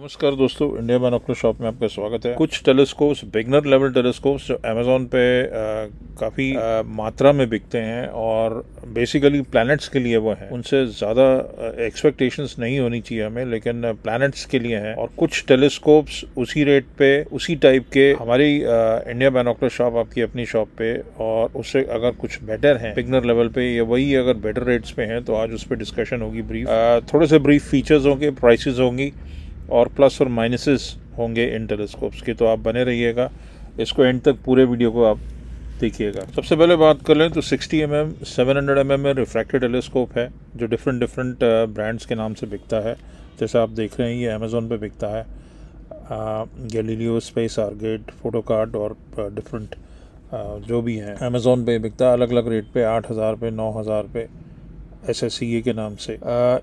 नमस्कार दोस्तों India man अपने शॉप में आपका स्वागत है कुछ टेलीस्कोप्स बिगनर लेवल टेलीस्कोप्स जो अमेजोन पे काफ़ी मात्रा में बिकते हैं और बेसिकली प्लैनेट्स के लिए वो हैं उनसे ज़्यादा एक्सपेक्टेशंस नहीं होनी चाहिए हमें लेकिन प्लैनेट्स के लिए हैं और कुछ टेलीस्कोप्स उसी रेट पे उसी टाइप के हमारी इंडिया मैनोक्टर शॉप आपकी अपनी शॉप पे और उससे अगर कुछ बेटर है बिगनर लेवल पे या वही अगर बेटर रेट्स पे हैं तो आज उस पर डिस्कशन होगी ब्रीफ थोड़े से ब्रीफ फीचर्स होंगे प्राइसेज होंगी और प्लस और माइनसेस होंगे इन टेलीस्कोप्स के तो आप बने रहिएगा इसको एंड तक पूरे वीडियो को आप देखिएगा सबसे पहले बात कर लें तो 60 M M seven hundred M M refracted telescope है जो डिफरेंट डिफरेंट ब्रांड्स के नाम से बिकता है जैसे आप देख रहे हैं ये अमेज़ोन पर बिकता है गैलीलियो स्पेस आर्गेट फोटो कार्ड और डिफरेंट uh, uh, जो भी हैं अमेज़ोन पे बिकता है अलग अलग रेट पे आठ हज़ार पे नौ हज़ार पे एस एस सी ए के नाम से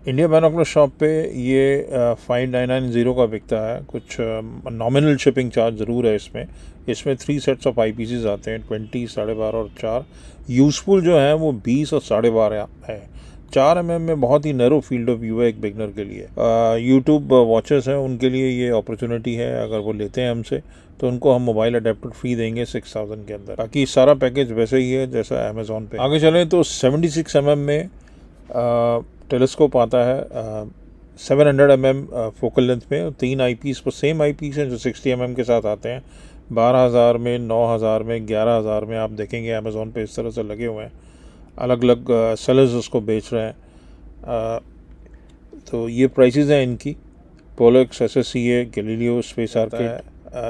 इंडिया मैन ऑफ शॉप पे ये फाइव नाइन नाइन ज़ीरो का बिकता है कुछ नॉमिनल शिपिंग चार्ज ज़रूर है इसमें इसमें थ्री सेट्स ऑफ आई आते हैं ट्वेंटी साढ़े बारह और चार यूज़फुल जो है वो बीस और साढ़े बारह है चार एम में बहुत ही नैरो फील्ड ऑफ व्यू है एक बिगनर के लिए यूट्यूब वॉचर्स हैं उनके लिए ये अपॉर्चुनिटी है अगर वो लेते हैं हमसे तो उनको हम मोबाइल अडेप्टर फ्री देंगे सिक्स थाउजेंड के अंदर बाकी सारा पैकेज वैसे ही है जैसा अमेजोन पे आगे चलें तो सेवेंटी सिक्स एम में टेलीस्कोप आता है seven hundred M M focal length में तीन आई पीस पर सेम आई पीस हैं जो सिक्सटी एम एम के साथ आते हैं बारह हज़ार में नौ हज़ार में ग्यारह हज़ार में आप देखेंगे अमेज़ोन पे इस तरह से लगे हुए हैं अलग अलग सेलर्स उसको बेच रहे हैं तो ये प्राइसेस हैं इनकी Pollux S S C A Galileo space है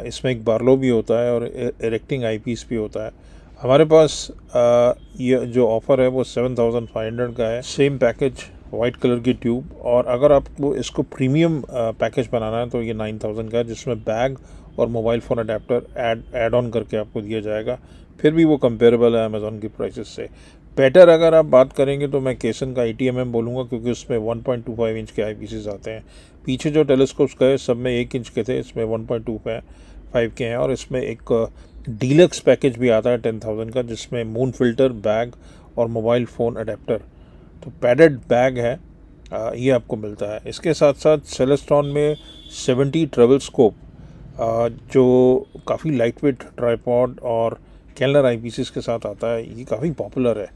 इसमें एक बार्लो भी होता है और इरेक्टिंग आई पीस भी होता है हमारे पास ये जो ऑफ़र है वो सेवन थाउजेंड फाइव हंड्रेड का है सेम पैकेज वाइट कलर की ट्यूब और अगर आपको इसको प्रीमियम पैकेज बनाना है तो ये नाइन थाउजेंड का है जिसमें बैग और mobile phone adapter add add on करके आपको दिया जाएगा फिर भी वो कंपेरेबल है अमेज़ोन की प्राइसेस से बेटर अगर आप बात करेंगे तो मैं केसन का ए टी एम एम बोलूँगा क्योंकि उसमें one point two five inch के आई पी सीज़ आते हैं पीछे जो टेलीस्कोप्स गए सब में एक इंच के थे इसमें वन पॉइंट टू फाइव के हैं और इसमें एक डीलक्स पैकेज भी आता है टेन थाउजेंड का जिसमें मून फिल्टर बैग और मोबाइल फ़ोन अडेप्टर तो पैडेड बैग है ये आपको मिलता है इसके साथ साथ सेलेस्ट्रॉन में सेवेंटी ट्रेवल स्कोप जो काफ़ी लाइट वेट ट्राईपॉड और कैलर आई के साथ आता है ये काफ़ी पॉपुलर है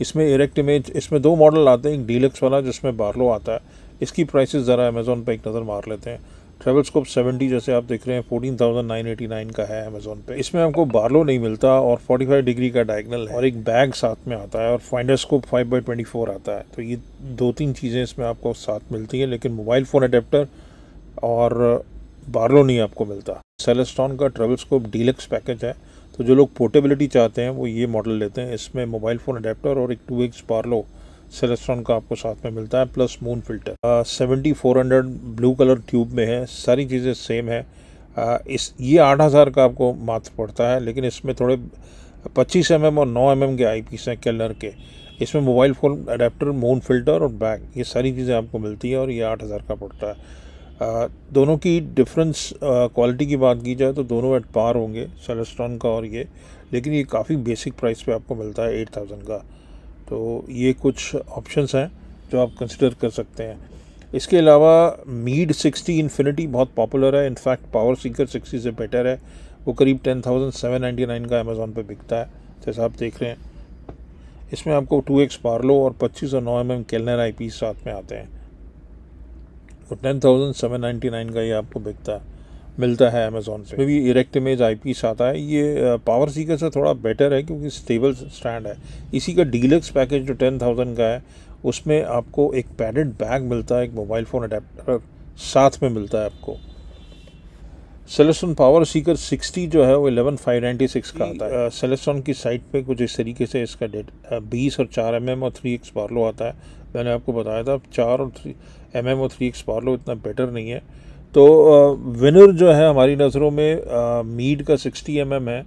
इसमें इरेक्ट इमेज इसमें दो मॉडल आते हैं एक डीलक्स वाला जिसमें बार्लो आता है इसकी प्राइसेस ज़रा अमेज़ोन पे एक नज़र मार लेते हैं ट्रेवल स्कोप सेवेंटी जैसे आप देख रहे हैं fourteen thousand nine eighty nine का है अमेजोन पे इसमें हमको बार्लो नहीं मिलता और फोर्टी फाइव डिग्री का डायगनल है और एक बैग साथ में आता है और finder scope five by twenty four आता है तो ये दो तीन चीज़ें इसमें आपको साथ मिलती हैं लेकिन मोबाइल फ़ोन अडेप्टर और बार्लो नहीं आपको मिलता सेलेस्टॉन का ट्रेवल स्कोप डीलक्स पैकेज है तो जो लोग पोर्टेबिलिटी चाहते हैं वो ये मॉडल लेते हैं इसमें मोबाइल फ़ोन अडेप्टर और एक टू एक्स बार्लो सेलेस्ट्रॉन का आपको साथ में मिलता है plus moon filter seventy four hundred blue colour tube में है सारी चीज़ें सेम है आ, इस ये आठ हज़ार का आपको मात्र पड़ता है लेकिन इसमें थोड़े पच्चीस एम और नौ एम के आई पीस हैं कलर के इसमें mobile phone adapter moon filter और बैग ये सारी चीज़ें आपको मिलती हैं और ये आठ हज़ार का पड़ता है आ, दोनों की डिफरेंस क्वालिटी की बात की जाए तो दोनों एट पार होंगे सेलेस्ट्रॉन का और ये लेकिन ये काफ़ी बेसिक प्राइस पे आपको मिलता है एट थाउजेंड का तो ये कुछ ऑप्शंस हैं जो आप कंसिडर कर सकते हैं इसके अलावा मीड 60 इन्फिनिटी बहुत पॉपुलर है इनफैक्ट पावर सीकर 60 से बेटर है वो करीब 10,799 का अमेज़ोन पे बिकता है जैसा आप देख रहे हैं इसमें आपको 2x एक्स पार्लो और 25 सौ नौ एम एम केलनर आई साथ में आते हैं तो 10,799 का ये आपको बिकता है मिलता है अमेजोन पे भी इरेक्ट इमेज आईपीस आता है ये पावर सीकर से थोड़ा बेटर है क्योंकि स्टेबल स्टैंड है इसी का डीलक्स पैकेज जो टेन थाउजेंड का है उसमें आपको एक पैडेड बैग मिलता है एक मोबाइल फ़ोन अडेप्टर साथ में मिलता है आपको सेलेसन पावर सीकर 60 जो है वो फाइव नाइन्टी सिक्स का आता है सेलेसन की साइट पे कुछ इस तरीके से इसका डेट बीस और चार एम एम और थ्री एक्स पार्लो आता है मैंने आपको बताया था चार और थ्री एम एम और थ्री एक्स पार्लो इतना बेटर नहीं है तो विनर जो है हमारी नज़रों में मीड का 60 एम है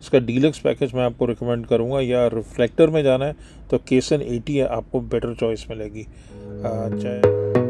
इसका डीलक्स पैकेज मैं आपको रिकमेंड करूँगा या रिफ्लेक्टर में जाना है तो केसन 80 है आपको बेटर चॉइस मिलेगी अच्छा